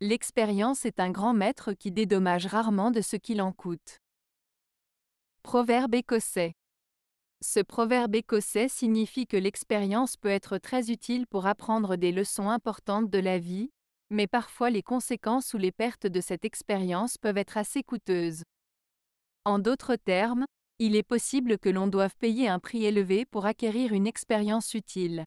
L'expérience est un grand maître qui dédommage rarement de ce qu'il en coûte. Proverbe écossais. Ce proverbe écossais signifie que l'expérience peut être très utile pour apprendre des leçons importantes de la vie, mais parfois les conséquences ou les pertes de cette expérience peuvent être assez coûteuses. En d'autres termes, il est possible que l'on doive payer un prix élevé pour acquérir une expérience utile.